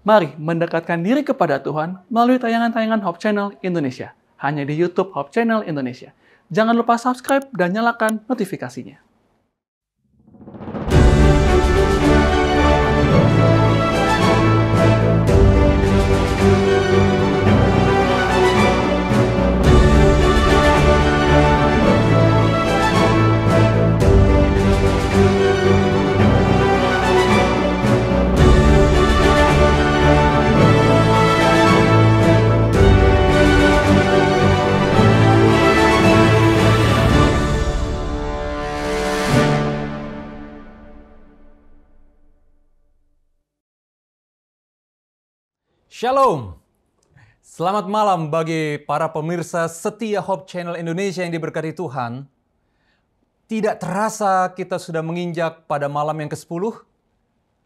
Mari mendekatkan diri kepada Tuhan melalui tayangan-tayangan Hope Channel Indonesia. Hanya di YouTube Hope Channel Indonesia. Jangan lupa subscribe dan nyalakan notifikasinya. Shalom. Selamat malam bagi para pemirsa setia Hope Channel Indonesia yang diberkati Tuhan. Tidak terasa kita sudah menginjak pada malam yang ke-10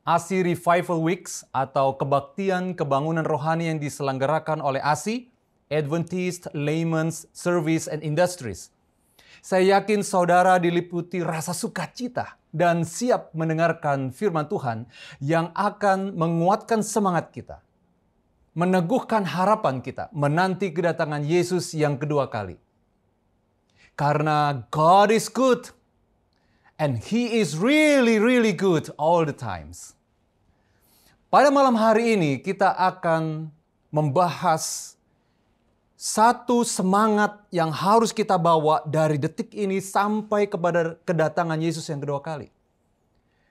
ASI Revival Weeks atau kebaktian kebangunan rohani yang diselenggarakan oleh ASI Adventist Layman's Service and Industries. Saya yakin saudara diliputi rasa sukacita dan siap mendengarkan firman Tuhan yang akan menguatkan semangat kita meneguhkan harapan kita menanti kedatangan Yesus yang kedua kali. Karena God is good and he is really really good all the times. Pada malam hari ini kita akan membahas satu semangat yang harus kita bawa dari detik ini sampai kepada kedatangan Yesus yang kedua kali.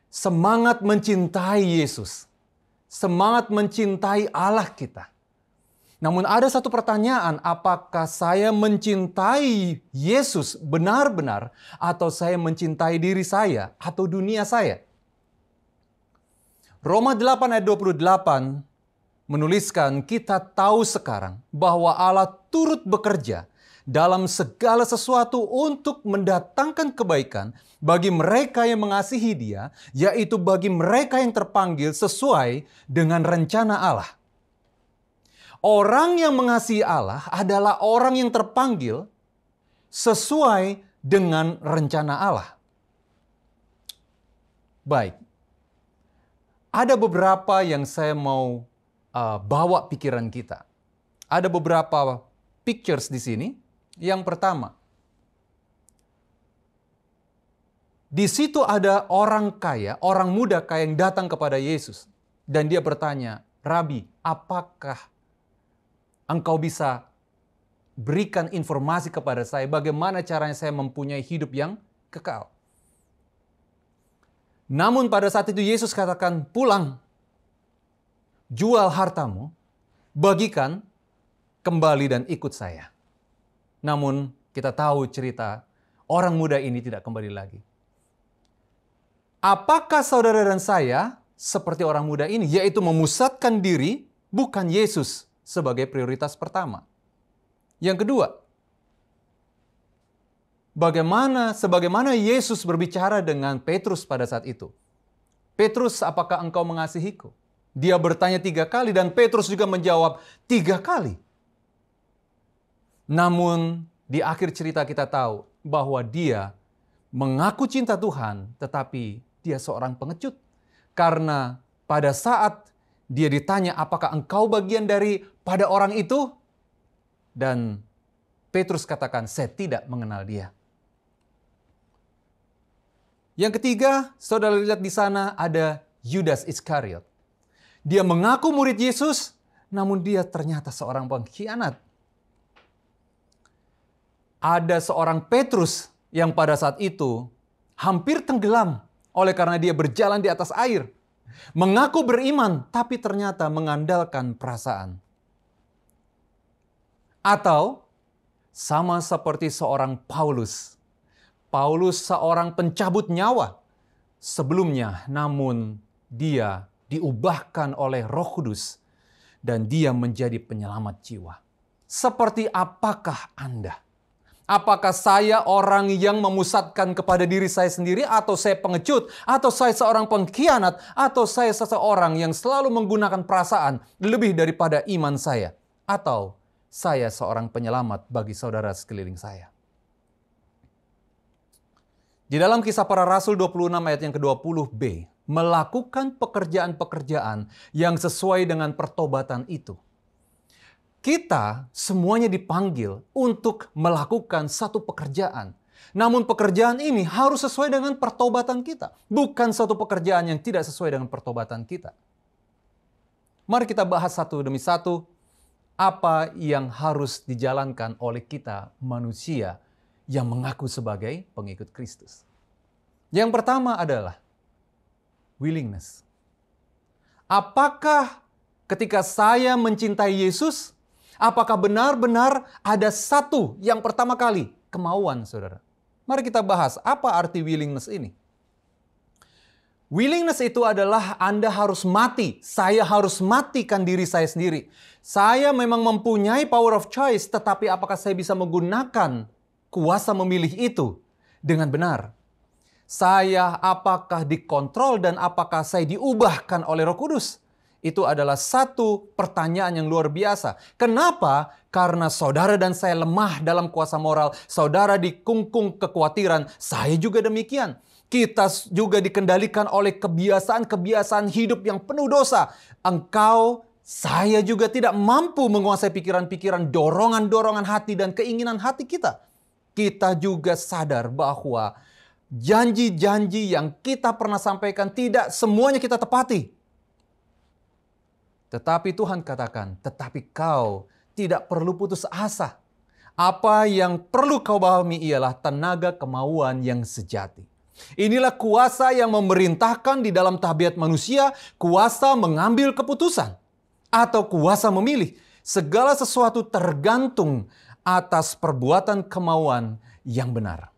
Semangat mencintai Yesus semangat mencintai Allah kita. Namun ada satu pertanyaan, apakah saya mencintai Yesus benar-benar atau saya mencintai diri saya atau dunia saya? Roma 8 ayat 28 menuliskan kita tahu sekarang bahwa Allah turut bekerja dalam segala sesuatu untuk mendatangkan kebaikan bagi mereka yang mengasihi Dia, yaitu bagi mereka yang terpanggil sesuai dengan rencana Allah. Orang yang mengasihi Allah adalah orang yang terpanggil sesuai dengan rencana Allah. Baik, ada beberapa yang saya mau uh, bawa pikiran kita. Ada beberapa pictures di sini yang pertama, di situ ada orang kaya, orang muda kaya yang datang kepada Yesus dan dia bertanya, "Rabi, apakah engkau bisa berikan informasi kepada saya bagaimana caranya saya mempunyai hidup yang kekal?" Namun pada saat itu Yesus katakan, "Pulang, jual hartamu, bagikan kembali dan ikut saya." Namun kita tahu cerita orang muda ini tidak kembali lagi. Apakah saudara dan saya seperti orang muda ini, yaitu memusatkan diri bukan Yesus sebagai prioritas pertama? Yang kedua, bagaimana sebagaimana Yesus berbicara dengan Petrus pada saat itu? Petrus, apakah engkau mengasihiku? Dia bertanya tiga kali dan Petrus juga menjawab tiga kali. Namun di akhir cerita kita tahu bahwa dia mengaku cinta Tuhan tetapi dia seorang pengecut. Karena pada saat dia ditanya apakah engkau bagian dari pada orang itu? Dan Petrus katakan, saya tidak mengenal dia. Yang ketiga, saudara lihat di sana ada Judas Iskariot. Dia mengaku murid Yesus, namun dia ternyata seorang pengkhianat ada seorang Petrus yang pada saat itu hampir tenggelam oleh karena dia berjalan di atas air. Mengaku beriman, tapi ternyata mengandalkan perasaan. Atau sama seperti seorang Paulus. Paulus seorang pencabut nyawa sebelumnya, namun dia diubahkan oleh roh kudus dan dia menjadi penyelamat jiwa. Seperti apakah Anda? Apakah saya orang yang memusatkan kepada diri saya sendiri atau saya pengecut atau saya seorang pengkhianat atau saya seseorang yang selalu menggunakan perasaan lebih daripada iman saya atau saya seorang penyelamat bagi saudara sekeliling saya. Di dalam kisah para rasul 26 ayat yang ke-20b, melakukan pekerjaan-pekerjaan yang sesuai dengan pertobatan itu kita semuanya dipanggil untuk melakukan satu pekerjaan. Namun pekerjaan ini harus sesuai dengan pertobatan kita. Bukan satu pekerjaan yang tidak sesuai dengan pertobatan kita. Mari kita bahas satu demi satu apa yang harus dijalankan oleh kita manusia yang mengaku sebagai pengikut Kristus. Yang pertama adalah willingness. Apakah ketika saya mencintai Yesus, Apakah benar-benar ada satu yang pertama kali? Kemauan, saudara. Mari kita bahas apa arti willingness ini. Willingness itu adalah Anda harus mati. Saya harus matikan diri saya sendiri. Saya memang mempunyai power of choice, tetapi apakah saya bisa menggunakan kuasa memilih itu dengan benar? Saya apakah dikontrol dan apakah saya diubahkan oleh Roh Kudus? itu adalah satu pertanyaan yang luar biasa. Kenapa? Karena saudara dan saya lemah dalam kuasa moral, saudara dikungkung kekhawatiran, saya juga demikian. Kita juga dikendalikan oleh kebiasaan-kebiasaan hidup yang penuh dosa. Engkau saya juga tidak mampu menguasai pikiran-pikiran, dorongan-dorongan hati, dan keinginan hati kita. Kita juga sadar bahwa janji-janji yang kita pernah sampaikan tidak semuanya kita tepati. Tetapi Tuhan katakan, tetapi kau tidak perlu putus asa. Apa yang perlu kau pahami ialah tenaga kemauan yang sejati. Inilah kuasa yang memerintahkan di dalam tabiat manusia, kuasa mengambil keputusan atau kuasa memilih. Segala sesuatu tergantung atas perbuatan kemauan yang benar.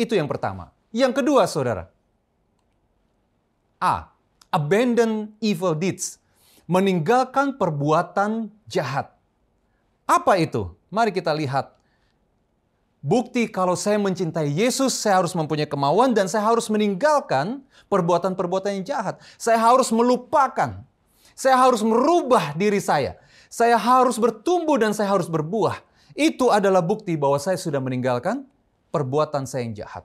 Itu yang pertama. Yang kedua, saudara. A abandon evil deeds, meninggalkan perbuatan jahat. Apa itu? Mari kita lihat. Bukti kalau saya mencintai Yesus, saya harus mempunyai kemauan dan saya harus meninggalkan perbuatan-perbuatan yang jahat. Saya harus melupakan. Saya harus merubah diri saya. Saya harus bertumbuh dan saya harus berbuah. Itu adalah bukti bahwa saya sudah meninggalkan perbuatan saya yang jahat.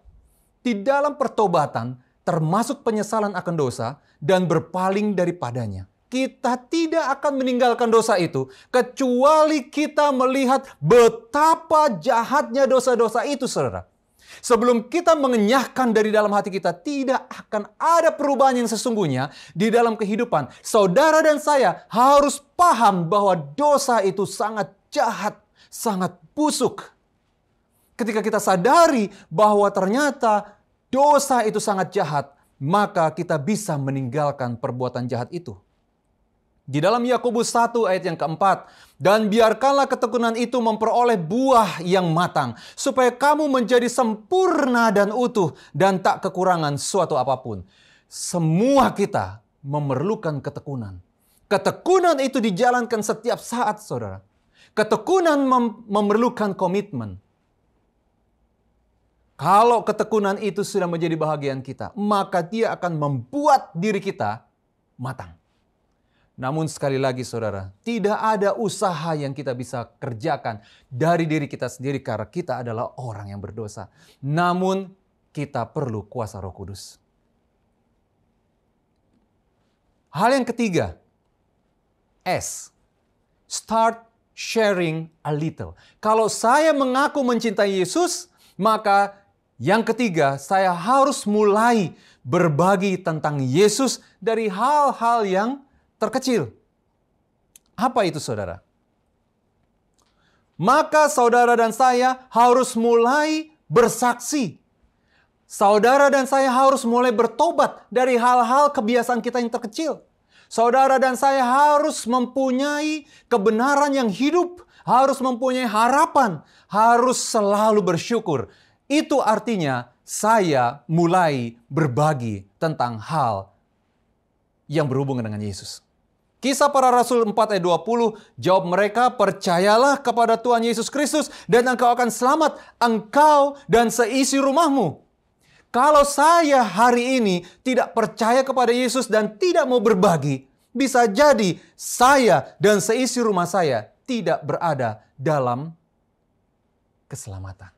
Di dalam pertobatan, termasuk penyesalan akan dosa, dan berpaling daripadanya. Kita tidak akan meninggalkan dosa itu kecuali kita melihat betapa jahatnya dosa-dosa itu, saudara. Sebelum kita mengenyahkan dari dalam hati kita, tidak akan ada perubahan yang sesungguhnya di dalam kehidupan. Saudara dan saya harus paham bahwa dosa itu sangat jahat, sangat busuk. Ketika kita sadari bahwa ternyata dosa itu sangat jahat, maka kita bisa meninggalkan perbuatan jahat itu. Di dalam Yakobus 1 ayat yang keempat, dan biarkanlah ketekunan itu memperoleh buah yang matang, supaya kamu menjadi sempurna dan utuh dan tak kekurangan suatu apapun. Semua kita memerlukan ketekunan. Ketekunan itu dijalankan setiap saat, saudara. Ketekunan mem memerlukan komitmen. Kalau ketekunan itu sudah menjadi bahagian kita, maka dia akan membuat diri kita matang. Namun sekali lagi saudara, tidak ada usaha yang kita bisa kerjakan dari diri kita sendiri karena kita adalah orang yang berdosa. Namun kita perlu kuasa roh kudus. Hal yang ketiga, S. Start sharing a little. Kalau saya mengaku mencintai Yesus, maka yang ketiga, saya harus mulai berbagi tentang Yesus dari hal-hal yang terkecil. Apa itu, saudara? Maka saudara dan saya harus mulai bersaksi. Saudara dan saya harus mulai bertobat dari hal-hal kebiasaan kita yang terkecil. Saudara dan saya harus mempunyai kebenaran yang hidup, harus mempunyai harapan, harus selalu bersyukur, itu artinya saya mulai berbagi tentang hal yang berhubungan dengan Yesus. Kisah para Rasul 4 ayat 20, jawab mereka, percayalah kepada Tuhan Yesus Kristus dan engkau akan selamat, engkau dan seisi rumahmu. Kalau saya hari ini tidak percaya kepada Yesus dan tidak mau berbagi, bisa jadi saya dan seisi rumah saya tidak berada dalam keselamatan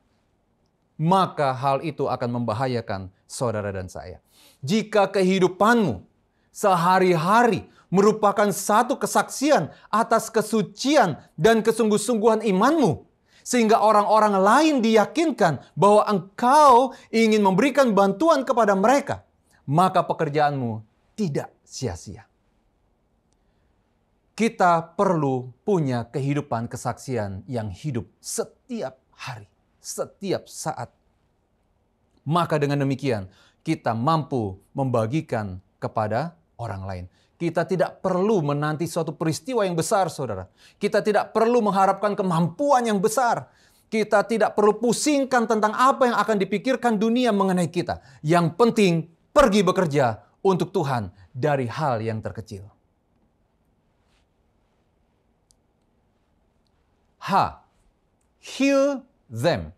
maka hal itu akan membahayakan saudara dan saya. Jika kehidupanmu sehari-hari merupakan satu kesaksian atas kesucian dan kesungguh-sungguhan imanmu, sehingga orang-orang lain diyakinkan bahwa engkau ingin memberikan bantuan kepada mereka, maka pekerjaanmu tidak sia-sia. Kita perlu punya kehidupan kesaksian yang hidup setiap hari setiap saat. Maka dengan demikian kita mampu membagikan kepada orang lain. Kita tidak perlu menanti suatu peristiwa yang besar, saudara. Kita tidak perlu mengharapkan kemampuan yang besar. Kita tidak perlu pusingkan tentang apa yang akan dipikirkan dunia mengenai kita. Yang penting, pergi bekerja untuk Tuhan dari hal yang terkecil. H. Heal them.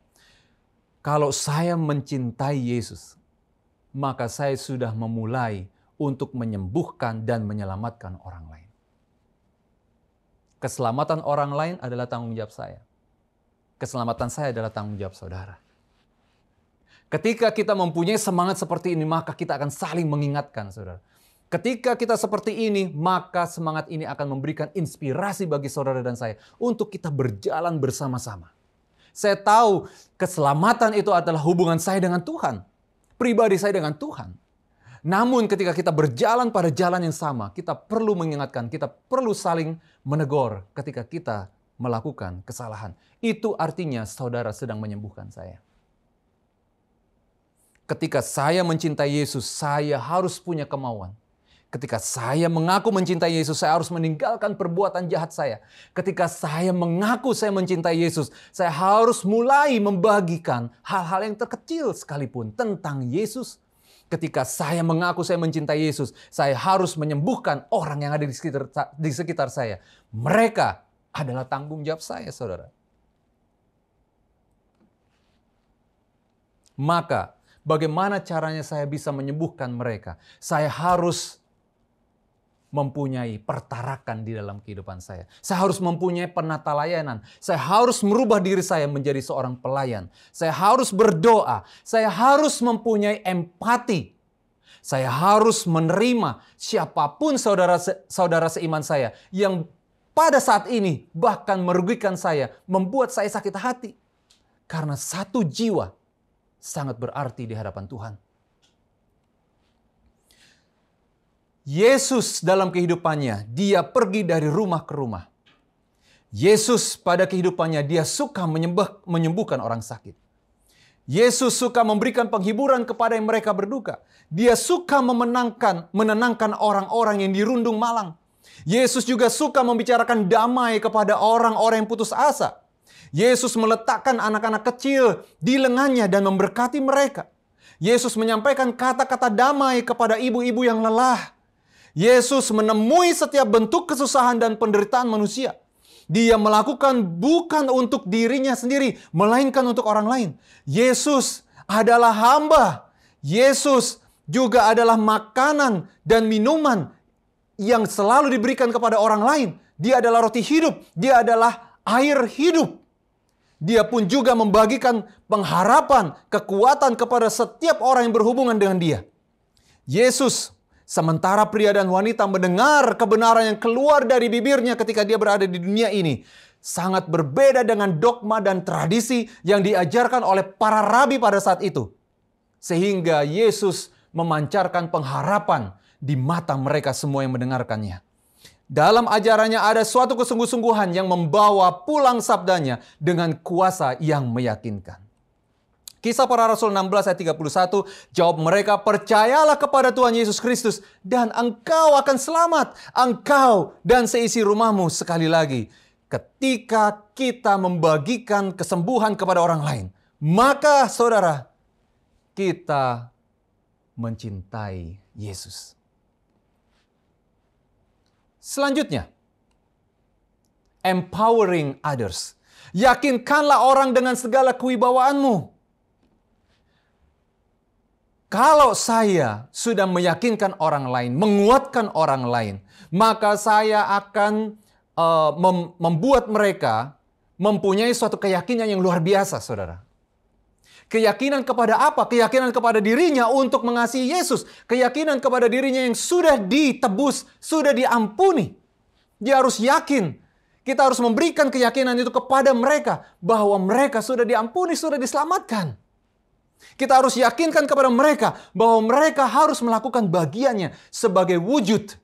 Kalau saya mencintai Yesus, maka saya sudah memulai untuk menyembuhkan dan menyelamatkan orang lain. Keselamatan orang lain adalah tanggung jawab saya. Keselamatan saya adalah tanggung jawab saudara. Ketika kita mempunyai semangat seperti ini, maka kita akan saling mengingatkan, saudara. Ketika kita seperti ini, maka semangat ini akan memberikan inspirasi bagi saudara dan saya untuk kita berjalan bersama-sama. Saya tahu keselamatan itu adalah hubungan saya dengan Tuhan. Pribadi saya dengan Tuhan. Namun ketika kita berjalan pada jalan yang sama, kita perlu mengingatkan, kita perlu saling menegur ketika kita melakukan kesalahan. Itu artinya saudara sedang menyembuhkan saya. Ketika saya mencintai Yesus, saya harus punya kemauan Ketika saya mengaku mencintai Yesus, saya harus meninggalkan perbuatan jahat saya. Ketika saya mengaku saya mencintai Yesus, saya harus mulai membagikan hal-hal yang terkecil sekalipun tentang Yesus. Ketika saya mengaku saya mencintai Yesus, saya harus menyembuhkan orang yang ada di sekitar, di sekitar saya. Mereka adalah tanggung jawab saya, saudara. Maka, bagaimana caranya saya bisa menyembuhkan mereka? Saya harus mempunyai pertarakan di dalam kehidupan saya. Saya harus mempunyai penata layanan. Saya harus merubah diri saya menjadi seorang pelayan. Saya harus berdoa. Saya harus mempunyai empati. Saya harus menerima siapapun saudara saudara seiman saya yang pada saat ini bahkan merugikan saya, membuat saya sakit hati. Karena satu jiwa sangat berarti di hadapan Tuhan. Yesus dalam kehidupannya, dia pergi dari rumah ke rumah. Yesus pada kehidupannya, dia suka menyembah, menyembuhkan orang sakit. Yesus suka memberikan penghiburan kepada yang mereka berduka. Dia suka memenangkan, menenangkan orang-orang yang dirundung malang. Yesus juga suka membicarakan damai kepada orang-orang yang putus asa. Yesus meletakkan anak-anak kecil di lengannya dan memberkati mereka. Yesus menyampaikan kata-kata damai kepada ibu-ibu yang lelah. Yesus menemui setiap bentuk kesusahan dan penderitaan manusia. Dia melakukan bukan untuk dirinya sendiri, melainkan untuk orang lain. Yesus adalah hamba. Yesus juga adalah makanan dan minuman yang selalu diberikan kepada orang lain. Dia adalah roti hidup, dia adalah air hidup. Dia pun juga membagikan pengharapan, kekuatan kepada setiap orang yang berhubungan dengan dia. Yesus Sementara pria dan wanita mendengar kebenaran yang keluar dari bibirnya ketika dia berada di dunia ini. Sangat berbeda dengan dogma dan tradisi yang diajarkan oleh para rabi pada saat itu. Sehingga Yesus memancarkan pengharapan di mata mereka semua yang mendengarkannya. Dalam ajarannya ada suatu kesungguh-sungguhan yang membawa pulang sabdanya dengan kuasa yang meyakinkan. Kisah para Rasul 16 ayat 31, jawab mereka, percayalah kepada Tuhan Yesus Kristus dan engkau akan selamat, engkau dan seisi rumahmu sekali lagi. Ketika kita membagikan kesembuhan kepada orang lain, maka saudara, kita mencintai Yesus. Selanjutnya, empowering others. Yakinkanlah orang dengan segala kewibawaanmu kalau saya sudah meyakinkan orang lain, menguatkan orang lain, maka saya akan uh, mem membuat mereka mempunyai suatu keyakinan yang luar biasa, saudara. Keyakinan kepada apa? Keyakinan kepada dirinya untuk mengasihi Yesus, keyakinan kepada dirinya yang sudah ditebus, sudah diampuni. Dia harus yakin kita harus memberikan keyakinan itu kepada mereka bahwa mereka sudah diampuni, sudah diselamatkan. Kita harus yakinkan kepada mereka bahwa mereka harus melakukan bagiannya sebagai wujud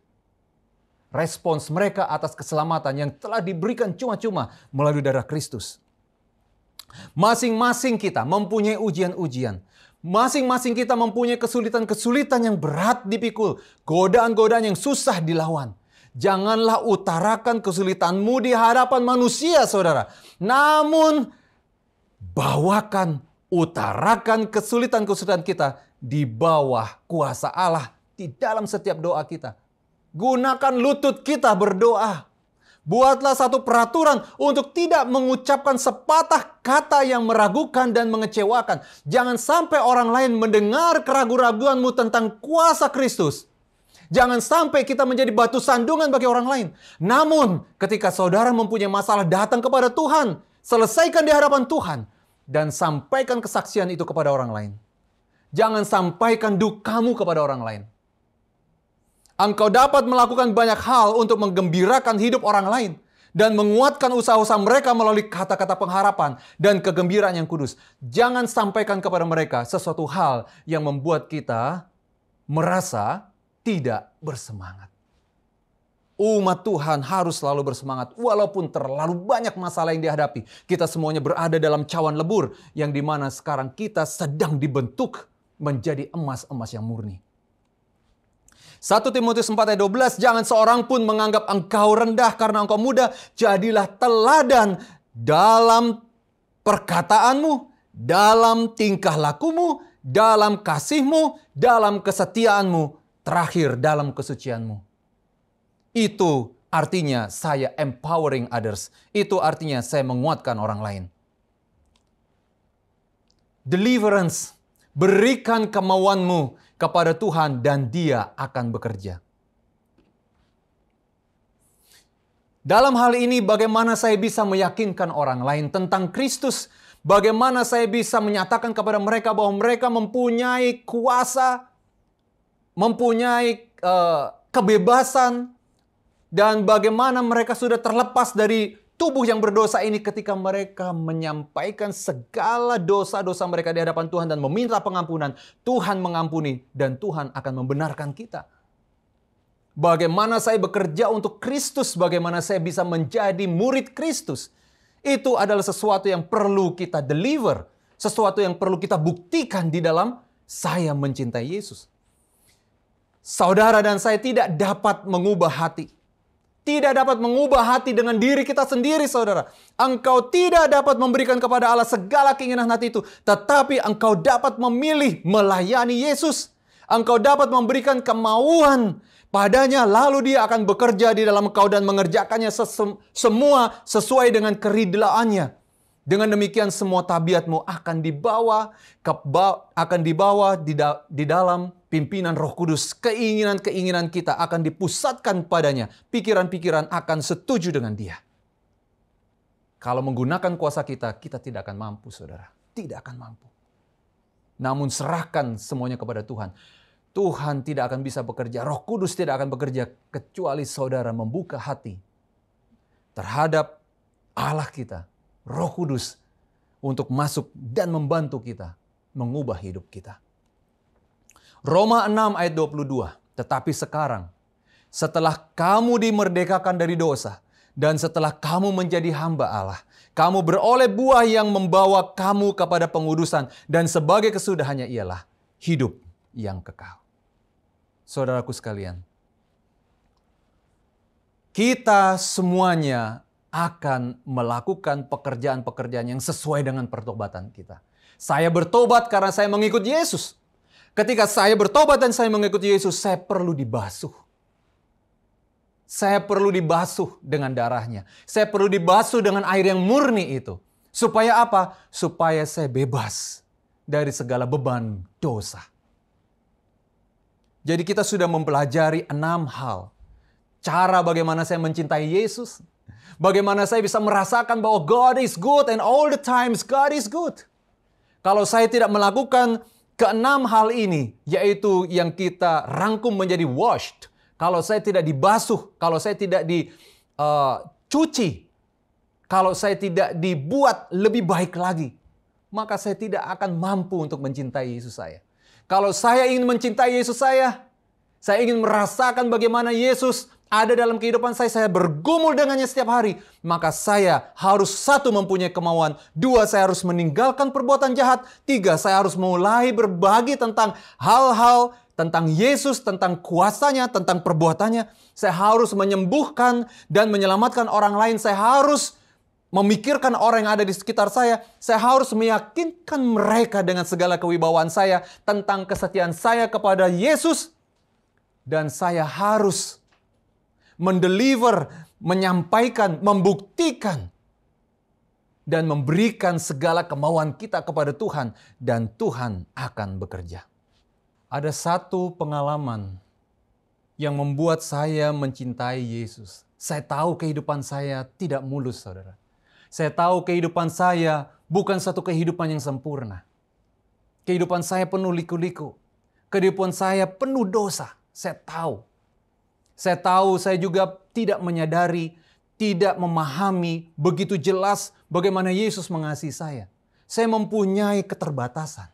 respons mereka atas keselamatan yang telah diberikan cuma-cuma melalui darah Kristus. Masing-masing kita mempunyai ujian-ujian. Masing-masing kita mempunyai kesulitan-kesulitan yang berat dipikul, godaan-godaan yang susah dilawan. Janganlah utarakan kesulitanmu di hadapan manusia, saudara. Namun, bawakan utarakan kesulitan-kesulitan kita di bawah kuasa Allah di dalam setiap doa kita. Gunakan lutut kita berdoa. Buatlah satu peraturan untuk tidak mengucapkan sepatah kata yang meragukan dan mengecewakan. Jangan sampai orang lain mendengar keraguan-raguanmu tentang kuasa Kristus. Jangan sampai kita menjadi batu sandungan bagi orang lain. Namun, ketika saudara mempunyai masalah, datang kepada Tuhan, selesaikan di hadapan Tuhan dan sampaikan kesaksian itu kepada orang lain. Jangan sampaikan dukamu kepada orang lain. Engkau dapat melakukan banyak hal untuk menggembirakan hidup orang lain dan menguatkan usaha-usaha mereka melalui kata-kata pengharapan dan kegembiraan yang kudus. Jangan sampaikan kepada mereka sesuatu hal yang membuat kita merasa tidak bersemangat. Umat Tuhan harus selalu bersemangat walaupun terlalu banyak masalah yang dihadapi. Kita semuanya berada dalam cawan lebur yang dimana sekarang kita sedang dibentuk menjadi emas-emas yang murni. 1 Timotius 4 ayat 12, jangan seorang pun menganggap engkau rendah karena engkau muda, jadilah teladan dalam perkataanmu, dalam tingkah lakumu, dalam kasihmu, dalam kesetiaanmu, terakhir dalam kesucianmu. Itu artinya saya empowering others. Itu artinya saya menguatkan orang lain. Deliverance, berikan kemauanmu kepada Tuhan dan dia akan bekerja. Dalam hal ini bagaimana saya bisa meyakinkan orang lain tentang Kristus? Bagaimana saya bisa menyatakan kepada mereka bahwa mereka mempunyai kuasa, mempunyai uh, kebebasan dan bagaimana mereka sudah terlepas dari tubuh yang berdosa ini ketika mereka menyampaikan segala dosa-dosa mereka di hadapan Tuhan dan meminta pengampunan. Tuhan mengampuni dan Tuhan akan membenarkan kita. Bagaimana saya bekerja untuk Kristus, bagaimana saya bisa menjadi murid Kristus. Itu adalah sesuatu yang perlu kita deliver, sesuatu yang perlu kita buktikan di dalam saya mencintai Yesus. Saudara dan saya tidak dapat mengubah hati tidak dapat mengubah hati dengan diri kita sendiri, saudara. Engkau tidak dapat memberikan kepada Allah segala keinginan hati itu, tetapi engkau dapat memilih melayani Yesus. Engkau dapat memberikan kemauan padanya, lalu Dia akan bekerja di dalam engkau dan mengerjakannya sesem- semua sesuai dengan keridlaannya. Dengan demikian semua tabiatmu akan dibawa akan dibawa di, da- di dalam pimpinan Roh Kudus, keinginan-keinginan kita akan dipusatkan padanya. Pikiran-pikiran akan setuju dengan Dia. Kalau menggunakan kuasa kita, kita tidak akan mampu, saudara. Tidak akan mampu. Namun, serahkan semuanya kepada Tuhan. Tuhan tidak akan bisa bekerja, Roh Kudus tidak akan bekerja kecuali saudara membuka hati terhadap Allah kita, Roh Kudus, untuk masuk dan membantu kita mengubah hidup kita. Roma 6 ayat 22. Tetapi sekarang, setelah kamu dimerdekakan dari dosa, dan setelah kamu menjadi hamba Allah, kamu beroleh buah yang membawa kamu kepada pengudusan, dan sebagai kesudahannya ialah hidup yang kekal. Saudaraku sekalian, kita semuanya akan melakukan pekerjaan-pekerjaan yang sesuai dengan pertobatan kita. Saya bertobat karena saya mengikut Yesus. Ketika saya bertobat dan saya mengikuti Yesus, saya perlu dibasuh. Saya perlu dibasuh dengan darahnya. Saya perlu dibasuh dengan air yang murni itu. Supaya apa? Supaya saya bebas dari segala beban dosa. Jadi kita sudah mempelajari enam hal. Cara bagaimana saya mencintai Yesus. Bagaimana saya bisa merasakan bahwa God is good and all the times God is good. Kalau saya tidak melakukan Keenam hal ini yaitu yang kita rangkum menjadi washed. Kalau saya tidak dibasuh, kalau saya tidak dicuci, eh, kalau saya tidak dibuat lebih baik lagi, maka saya tidak akan mampu untuk mencintai Yesus saya. Kalau saya ingin mencintai Yesus saya, saya ingin merasakan bagaimana Yesus ada dalam kehidupan saya, saya bergumul dengannya setiap hari, maka saya harus satu mempunyai kemauan, dua saya harus meninggalkan perbuatan jahat, tiga saya harus mulai berbagi tentang hal-hal tentang Yesus, tentang kuasanya, tentang perbuatannya. Saya harus menyembuhkan dan menyelamatkan orang lain. Saya harus memikirkan orang yang ada di sekitar saya. Saya harus meyakinkan mereka dengan segala kewibawaan saya tentang kesetiaan saya kepada Yesus. Dan saya harus mendeliver, menyampaikan, membuktikan, dan memberikan segala kemauan kita kepada Tuhan, dan Tuhan akan bekerja. Ada satu pengalaman yang membuat saya mencintai Yesus. Saya tahu kehidupan saya tidak mulus, saudara. Saya tahu kehidupan saya bukan satu kehidupan yang sempurna. Kehidupan saya penuh liku-liku. Kehidupan saya penuh dosa. Saya tahu saya tahu saya juga tidak menyadari, tidak memahami begitu jelas bagaimana Yesus mengasihi saya. Saya mempunyai keterbatasan.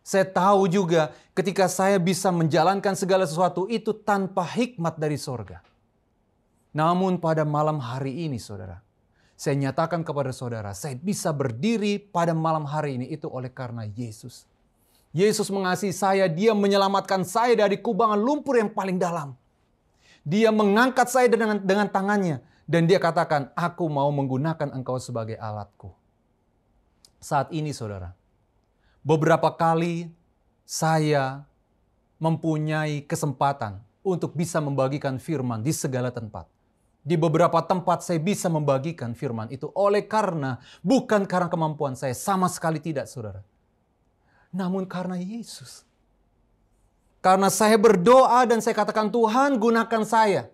Saya tahu juga ketika saya bisa menjalankan segala sesuatu itu tanpa hikmat dari sorga. Namun pada malam hari ini saudara, saya nyatakan kepada saudara, saya bisa berdiri pada malam hari ini itu oleh karena Yesus. Yesus mengasihi saya, dia menyelamatkan saya dari kubangan lumpur yang paling dalam. Dia mengangkat saya dengan, dengan tangannya. Dan dia katakan, aku mau menggunakan engkau sebagai alatku. Saat ini saudara, beberapa kali saya mempunyai kesempatan untuk bisa membagikan firman di segala tempat. Di beberapa tempat saya bisa membagikan firman itu oleh karena bukan karena kemampuan saya sama sekali tidak, Saudara namun karena Yesus. Karena saya berdoa dan saya katakan Tuhan gunakan saya.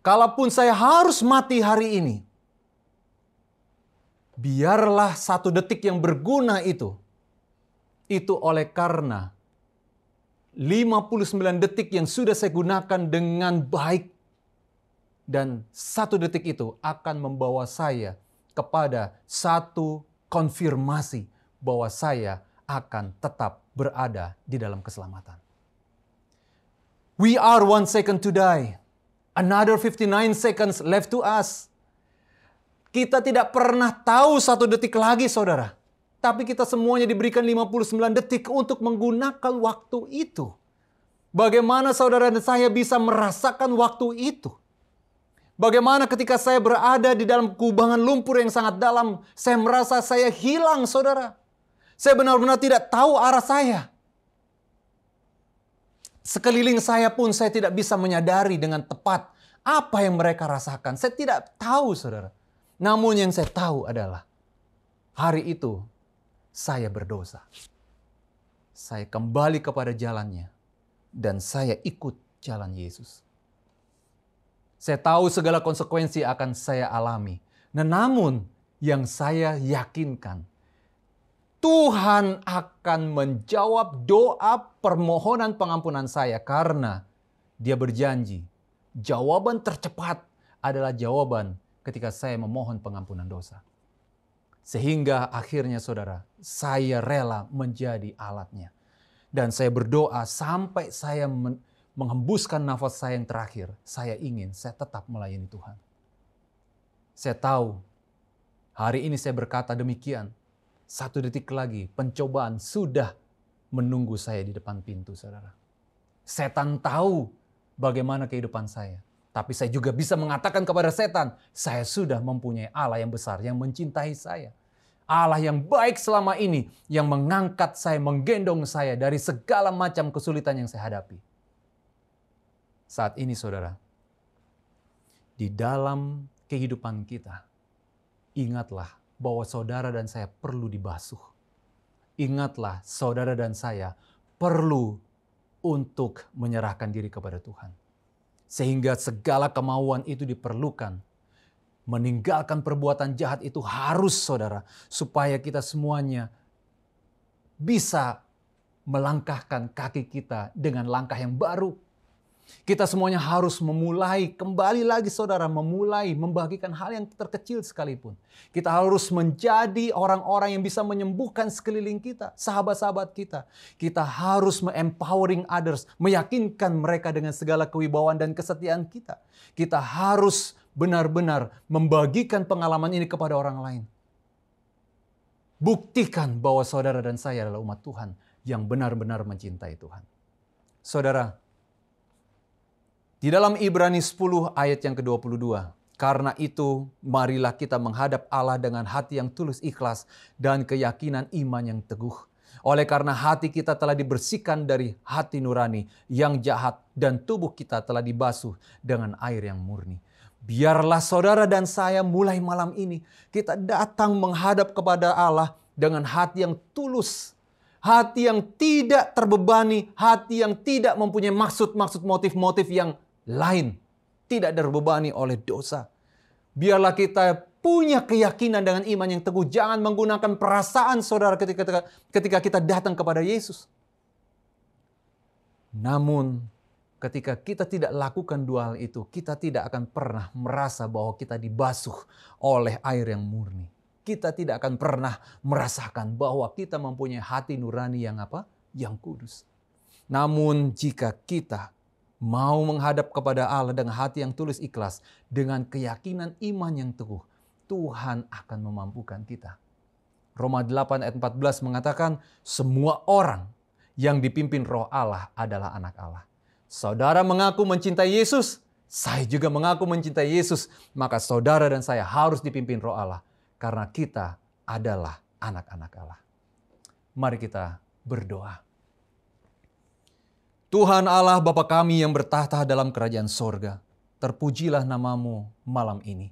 Kalaupun saya harus mati hari ini. Biarlah satu detik yang berguna itu. Itu oleh karena 59 detik yang sudah saya gunakan dengan baik. Dan satu detik itu akan membawa saya kepada satu konfirmasi bahwa saya akan tetap berada di dalam keselamatan. We are one second to die. Another 59 seconds left to us. Kita tidak pernah tahu satu detik lagi saudara. Tapi kita semuanya diberikan 59 detik untuk menggunakan waktu itu. Bagaimana saudara dan saya bisa merasakan waktu itu? Bagaimana ketika saya berada di dalam kubangan lumpur yang sangat dalam, saya merasa saya hilang saudara. Saya benar-benar tidak tahu arah saya. Sekeliling saya pun saya tidak bisa menyadari dengan tepat apa yang mereka rasakan. Saya tidak tahu saudara. Namun yang saya tahu adalah hari itu saya berdosa. Saya kembali kepada jalannya dan saya ikut jalan Yesus. Saya tahu segala konsekuensi akan saya alami. Nah, namun yang saya yakinkan Tuhan akan menjawab doa permohonan pengampunan saya karena dia berjanji jawaban tercepat adalah jawaban ketika saya memohon pengampunan dosa. Sehingga akhirnya saudara, saya rela menjadi alatnya. Dan saya berdoa sampai saya menghembuskan nafas saya yang terakhir. Saya ingin, saya tetap melayani Tuhan. Saya tahu, hari ini saya berkata demikian satu detik lagi, pencobaan sudah menunggu saya di depan pintu, saudara. Setan tahu bagaimana kehidupan saya. Tapi saya juga bisa mengatakan kepada setan, saya sudah mempunyai Allah yang besar, yang mencintai saya. Allah yang baik selama ini, yang mengangkat saya, menggendong saya dari segala macam kesulitan yang saya hadapi. Saat ini saudara, di dalam kehidupan kita, ingatlah bahwa saudara dan saya perlu dibasuh. Ingatlah, saudara dan saya perlu untuk menyerahkan diri kepada Tuhan, sehingga segala kemauan itu diperlukan. Meninggalkan perbuatan jahat itu harus saudara, supaya kita semuanya bisa melangkahkan kaki kita dengan langkah yang baru kita semuanya harus memulai kembali lagi saudara, memulai membagikan hal yang terkecil sekalipun. Kita harus menjadi orang-orang yang bisa menyembuhkan sekeliling kita, sahabat-sahabat kita. Kita harus empowering others, meyakinkan mereka dengan segala kewibawaan dan kesetiaan kita. Kita harus benar-benar membagikan pengalaman ini kepada orang lain. Buktikan bahwa saudara dan saya adalah umat Tuhan yang benar-benar mencintai Tuhan. Saudara, di dalam Ibrani 10 ayat yang ke-22, karena itu marilah kita menghadap Allah dengan hati yang tulus ikhlas dan keyakinan iman yang teguh. Oleh karena hati kita telah dibersihkan dari hati nurani yang jahat dan tubuh kita telah dibasuh dengan air yang murni. Biarlah saudara dan saya mulai malam ini kita datang menghadap kepada Allah dengan hati yang tulus hati yang tidak terbebani, hati yang tidak mempunyai maksud-maksud motif-motif yang lain, tidak terbebani oleh dosa. Biarlah kita punya keyakinan dengan iman yang teguh. Jangan menggunakan perasaan saudara ketika ketika kita datang kepada Yesus. Namun ketika kita tidak lakukan dua hal itu, kita tidak akan pernah merasa bahwa kita dibasuh oleh air yang murni. Kita tidak akan pernah merasakan bahwa kita mempunyai hati nurani yang apa? Yang kudus. Namun jika kita mau menghadap kepada Allah dengan hati yang tulus ikhlas, dengan keyakinan iman yang teguh, Tuhan akan memampukan kita. Roma 8 ayat 14 mengatakan, semua orang yang dipimpin roh Allah adalah anak Allah. Saudara mengaku mencintai Yesus, saya juga mengaku mencintai Yesus, maka saudara dan saya harus dipimpin roh Allah. Karena kita adalah anak-anak Allah. Mari kita berdoa. Tuhan Allah Bapa kami yang bertahta dalam kerajaan sorga, terpujilah namamu malam ini.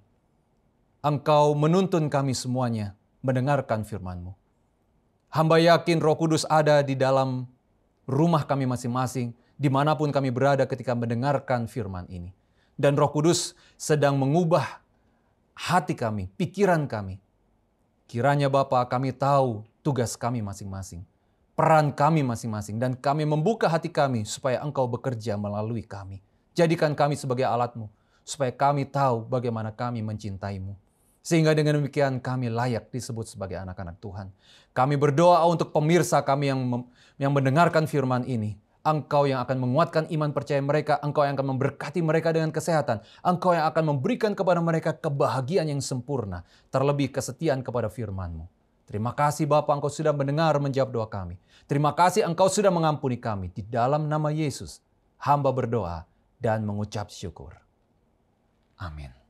Engkau menuntun kami semuanya mendengarkan firmanmu. Hamba yakin roh kudus ada di dalam rumah kami masing-masing, dimanapun kami berada ketika mendengarkan firman ini. Dan roh kudus sedang mengubah hati kami, pikiran kami. Kiranya Bapa kami tahu tugas kami masing-masing peran kami masing-masing dan kami membuka hati kami supaya engkau bekerja melalui kami. Jadikan kami sebagai alatmu supaya kami tahu bagaimana kami mencintaimu. Sehingga dengan demikian kami layak disebut sebagai anak-anak Tuhan. Kami berdoa untuk pemirsa kami yang yang mendengarkan firman ini. Engkau yang akan menguatkan iman percaya mereka, engkau yang akan memberkati mereka dengan kesehatan, engkau yang akan memberikan kepada mereka kebahagiaan yang sempurna, terlebih kesetiaan kepada firman-Mu. Terima kasih Bapak Engkau sudah mendengar menjawab doa kami. Terima kasih Engkau sudah mengampuni kami. Di dalam nama Yesus, hamba berdoa dan mengucap syukur. Amin.